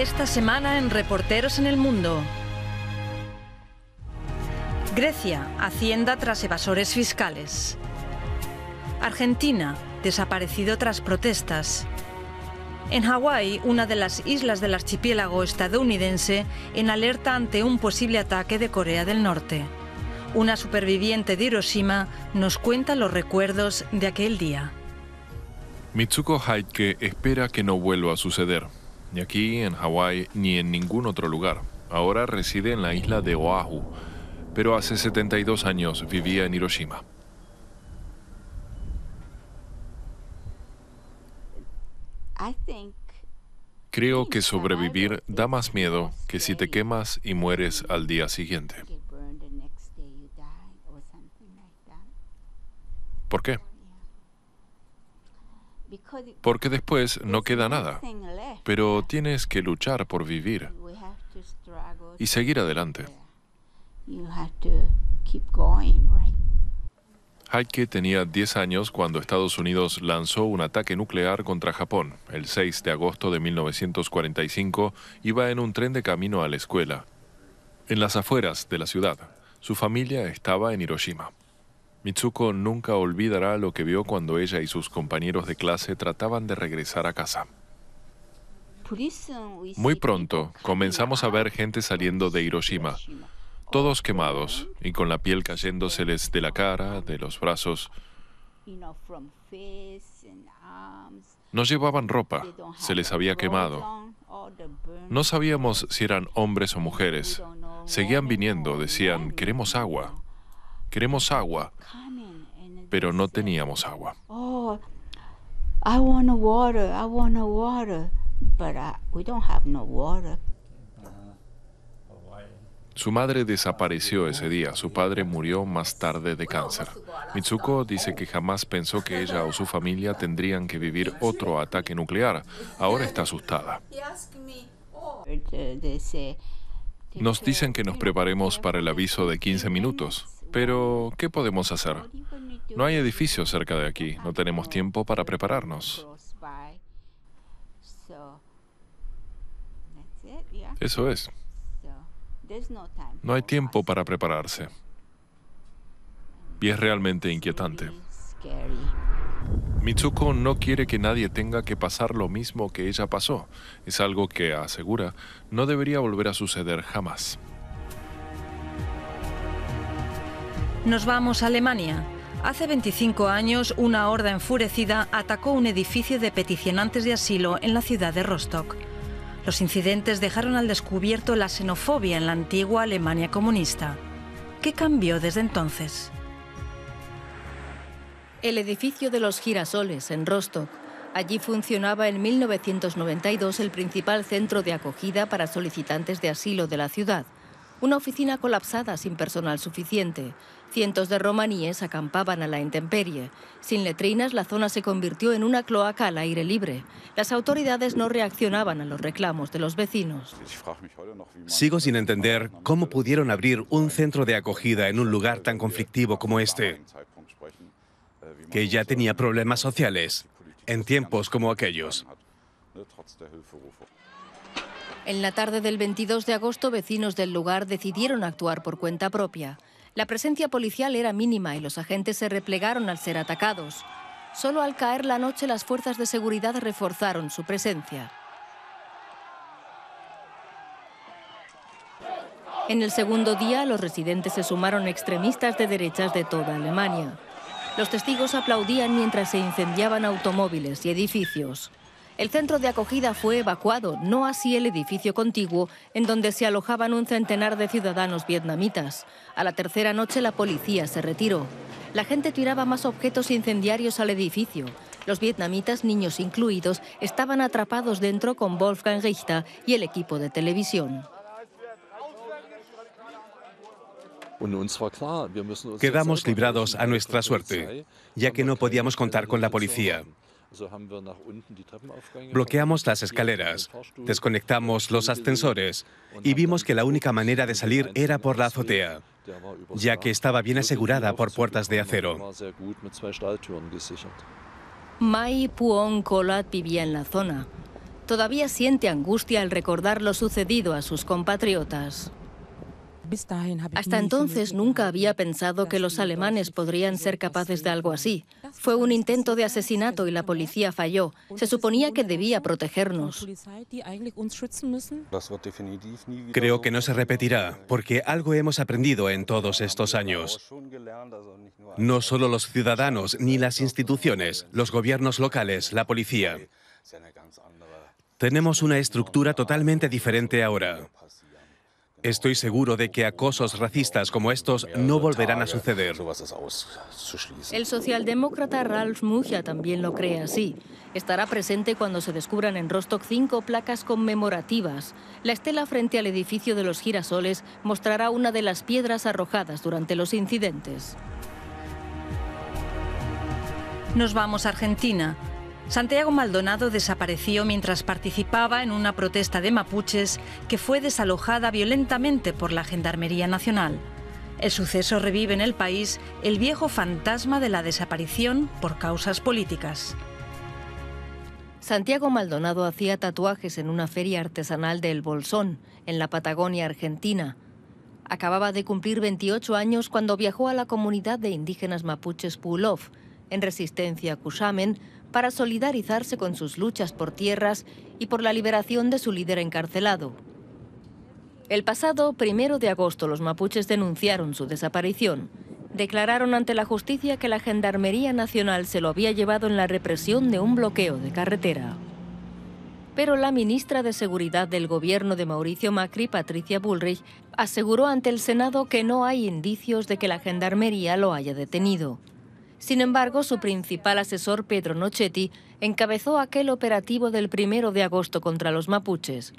esta semana en Reporteros en el Mundo. Grecia, Hacienda tras evasores fiscales. Argentina, desaparecido tras protestas. En Hawái, una de las islas del archipiélago estadounidense, en alerta ante un posible ataque de Corea del Norte. Una superviviente de Hiroshima nos cuenta los recuerdos de aquel día. Mitsuko Haike espera que no vuelva a suceder ni aquí en Hawái ni en ningún otro lugar. Ahora reside en la isla de Oahu, pero hace 72 años vivía en Hiroshima. Creo que sobrevivir da más miedo que si te quemas y mueres al día siguiente. ¿Por qué? porque después no queda nada. Pero tienes que luchar por vivir y seguir adelante. Heike tenía 10 años cuando Estados Unidos lanzó un ataque nuclear contra Japón. El 6 de agosto de 1945 iba en un tren de camino a la escuela, en las afueras de la ciudad. Su familia estaba en Hiroshima. Mitsuko nunca olvidará lo que vio cuando ella y sus compañeros de clase trataban de regresar a casa. Muy pronto comenzamos a ver gente saliendo de Hiroshima, todos quemados y con la piel cayéndoseles de la cara, de los brazos. No llevaban ropa, se les había quemado. No sabíamos si eran hombres o mujeres. Seguían viniendo, decían, queremos agua, Queremos agua, pero no teníamos agua. Su madre desapareció ese día, su padre murió más tarde de cáncer. Mitsuko dice que jamás pensó que ella o su familia tendrían que vivir otro ataque nuclear. Ahora está asustada. Nos dicen que nos preparemos para el aviso de 15 minutos. Pero, ¿qué podemos hacer? No hay edificios cerca de aquí, no tenemos tiempo para prepararnos. Eso es. No hay tiempo para prepararse. Y es realmente inquietante. Mitsuko no quiere que nadie tenga que pasar lo mismo que ella pasó. Es algo que, asegura, no debería volver a suceder jamás. Nos vamos a Alemania. Hace 25 años, una horda enfurecida atacó un edificio de peticionantes de asilo en la ciudad de Rostock. Los incidentes dejaron al descubierto la xenofobia en la antigua Alemania comunista. ¿Qué cambió desde entonces? El edificio de los girasoles en Rostock. Allí funcionaba en 1992 el principal centro de acogida para solicitantes de asilo de la ciudad. Una oficina colapsada sin personal suficiente. Cientos de romaníes acampaban a la intemperie. Sin letrinas, la zona se convirtió en una cloaca al aire libre. Las autoridades no reaccionaban a los reclamos de los vecinos. Sigo sin entender cómo pudieron abrir un centro de acogida en un lugar tan conflictivo como este, que ya tenía problemas sociales, en tiempos como aquellos. En la tarde del 22 de agosto, vecinos del lugar decidieron actuar por cuenta propia. La presencia policial era mínima y los agentes se replegaron al ser atacados. Solo al caer la noche las fuerzas de seguridad reforzaron su presencia. En el segundo día, los residentes se sumaron extremistas de derechas de toda Alemania. Los testigos aplaudían mientras se incendiaban automóviles y edificios. El centro de acogida fue evacuado, no así el edificio contiguo, en donde se alojaban un centenar de ciudadanos vietnamitas. A la tercera noche la policía se retiró. La gente tiraba más objetos incendiarios al edificio. Los vietnamitas, niños incluidos, estaban atrapados dentro con Wolfgang Richter y el equipo de televisión. Quedamos librados a nuestra suerte, ya que no podíamos contar con la policía. Bloqueamos las escaleras, desconectamos los ascensores y vimos que la única manera de salir era por la azotea, ya que estaba bien asegurada por puertas de acero. Mai Puon Colat vivía en la zona. Todavía siente angustia al recordar lo sucedido a sus compatriotas. Hasta entonces nunca había pensado que los alemanes podrían ser capaces de algo así. Fue un intento de asesinato y la policía falló. Se suponía que debía protegernos. Creo que no se repetirá, porque algo hemos aprendido en todos estos años. No solo los ciudadanos, ni las instituciones, los gobiernos locales, la policía. Tenemos una estructura totalmente diferente ahora. Estoy seguro de que acosos racistas como estos no volverán a suceder. El socialdemócrata Ralf Mugia también lo cree así. Estará presente cuando se descubran en Rostock cinco placas conmemorativas. La estela frente al edificio de los girasoles mostrará una de las piedras arrojadas durante los incidentes. Nos vamos a Argentina. Santiago Maldonado desapareció mientras participaba en una protesta de mapuches que fue desalojada violentamente por la Gendarmería Nacional. El suceso revive en el país el viejo fantasma de la desaparición por causas políticas. Santiago Maldonado hacía tatuajes en una feria artesanal de El Bolsón, en la Patagonia Argentina. Acababa de cumplir 28 años cuando viajó a la comunidad de indígenas mapuches Pulov, en resistencia a Cusamen, para solidarizarse con sus luchas por tierras y por la liberación de su líder encarcelado. El pasado primero de agosto los mapuches denunciaron su desaparición. Declararon ante la justicia que la Gendarmería Nacional se lo había llevado en la represión de un bloqueo de carretera. Pero la ministra de Seguridad del gobierno de Mauricio Macri, Patricia Bullrich, aseguró ante el Senado que no hay indicios de que la Gendarmería lo haya detenido. Sin embargo, su principal asesor, Pedro Nochetti, encabezó aquel operativo del 1 de agosto contra los mapuches.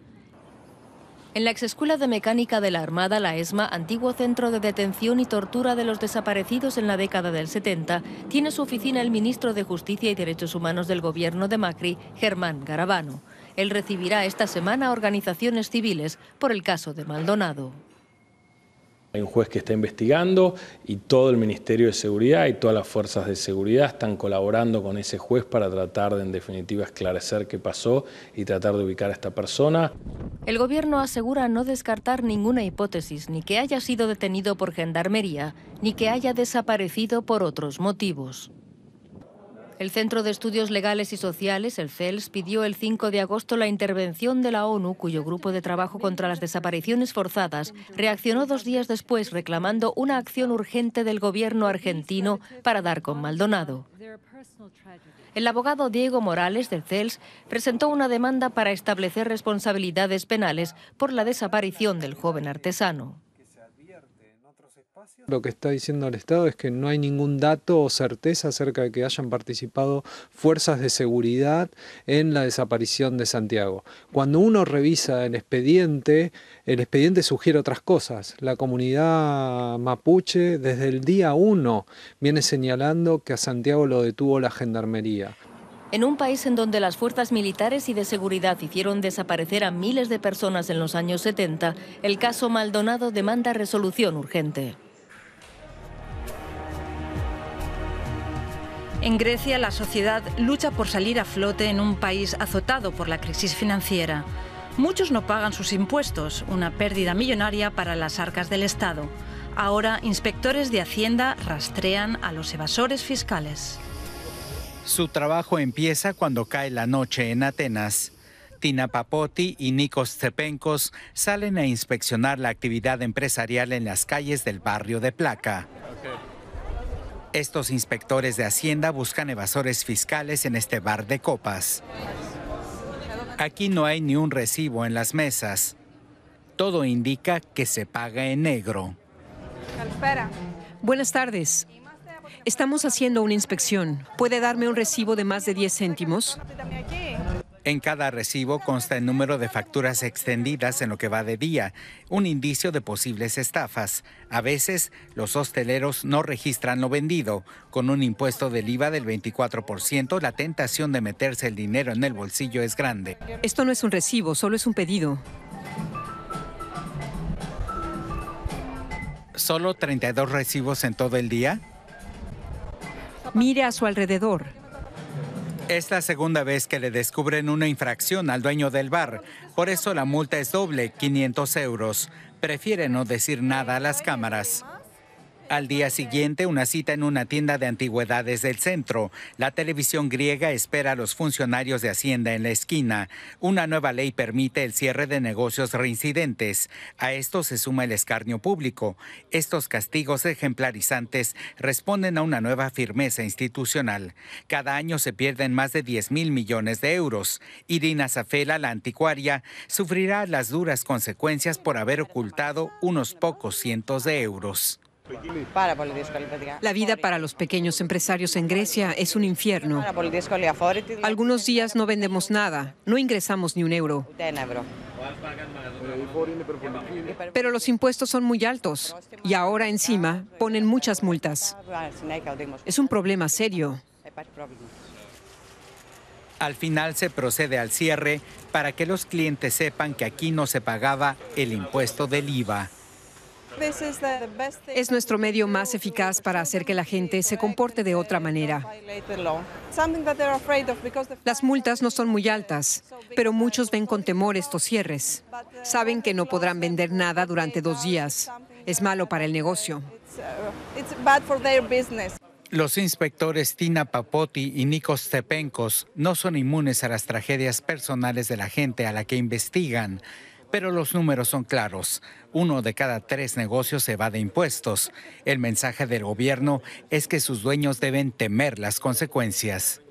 En la Exescuela de Mecánica de la Armada, la ESMA, antiguo centro de detención y tortura de los desaparecidos en la década del 70, tiene su oficina el ministro de Justicia y Derechos Humanos del gobierno de Macri, Germán Garabano. Él recibirá esta semana organizaciones civiles por el caso de Maldonado. Hay un juez que está investigando y todo el Ministerio de Seguridad y todas las fuerzas de seguridad están colaborando con ese juez para tratar de, en definitiva, esclarecer qué pasó y tratar de ubicar a esta persona. El gobierno asegura no descartar ninguna hipótesis, ni que haya sido detenido por gendarmería, ni que haya desaparecido por otros motivos. El Centro de Estudios Legales y Sociales, el CELS, pidió el 5 de agosto la intervención de la ONU, cuyo grupo de trabajo contra las desapariciones forzadas reaccionó dos días después reclamando una acción urgente del gobierno argentino para dar con Maldonado. El abogado Diego Morales del CELS presentó una demanda para establecer responsabilidades penales por la desaparición del joven artesano. Lo que está diciendo el Estado es que no hay ningún dato o certeza acerca de que hayan participado fuerzas de seguridad en la desaparición de Santiago. Cuando uno revisa el expediente, el expediente sugiere otras cosas. La comunidad mapuche desde el día 1 viene señalando que a Santiago lo detuvo la gendarmería. En un país en donde las fuerzas militares y de seguridad hicieron desaparecer a miles de personas en los años 70, el caso Maldonado demanda resolución urgente. En Grecia, la sociedad lucha por salir a flote en un país azotado por la crisis financiera. Muchos no pagan sus impuestos, una pérdida millonaria para las arcas del Estado. Ahora, inspectores de Hacienda rastrean a los evasores fiscales. Su trabajo empieza cuando cae la noche en Atenas. Tina Papotti y Nikos Tsepenkos salen a inspeccionar la actividad empresarial en las calles del barrio de Placa. Estos inspectores de Hacienda buscan evasores fiscales en este bar de copas. Aquí no hay ni un recibo en las mesas. Todo indica que se paga en negro. Buenas tardes. Estamos haciendo una inspección. ¿Puede darme un recibo de más de 10 céntimos? En cada recibo consta el número de facturas extendidas en lo que va de día, un indicio de posibles estafas. A veces, los hosteleros no registran lo vendido. Con un impuesto del IVA del 24%, la tentación de meterse el dinero en el bolsillo es grande. Esto no es un recibo, solo es un pedido. ¿Solo 32 recibos en todo el día? Mire a su alrededor. Es la segunda vez que le descubren una infracción al dueño del bar. Por eso la multa es doble, 500 euros. Prefiere no decir nada a las cámaras. Al día siguiente, una cita en una tienda de antigüedades del centro. La televisión griega espera a los funcionarios de Hacienda en la esquina. Una nueva ley permite el cierre de negocios reincidentes. A esto se suma el escarnio público. Estos castigos ejemplarizantes responden a una nueva firmeza institucional. Cada año se pierden más de 10 mil millones de euros. Irina Zafela, la anticuaria, sufrirá las duras consecuencias por haber ocultado unos pocos cientos de euros. La vida para los pequeños empresarios en Grecia es un infierno. Algunos días no vendemos nada, no ingresamos ni un euro. Pero los impuestos son muy altos y ahora encima ponen muchas multas. Es un problema serio. Al final se procede al cierre para que los clientes sepan que aquí no se pagaba el impuesto del IVA. Es nuestro medio más eficaz para hacer que la gente se comporte de otra manera. Las multas no son muy altas, pero muchos ven con temor estos cierres. Saben que no podrán vender nada durante dos días. Es malo para el negocio. Los inspectores Tina Papotti y Nikos Tepenkos no son inmunes a las tragedias personales de la gente a la que investigan pero los números son claros. Uno de cada tres negocios se va de impuestos. El mensaje del gobierno es que sus dueños deben temer las consecuencias.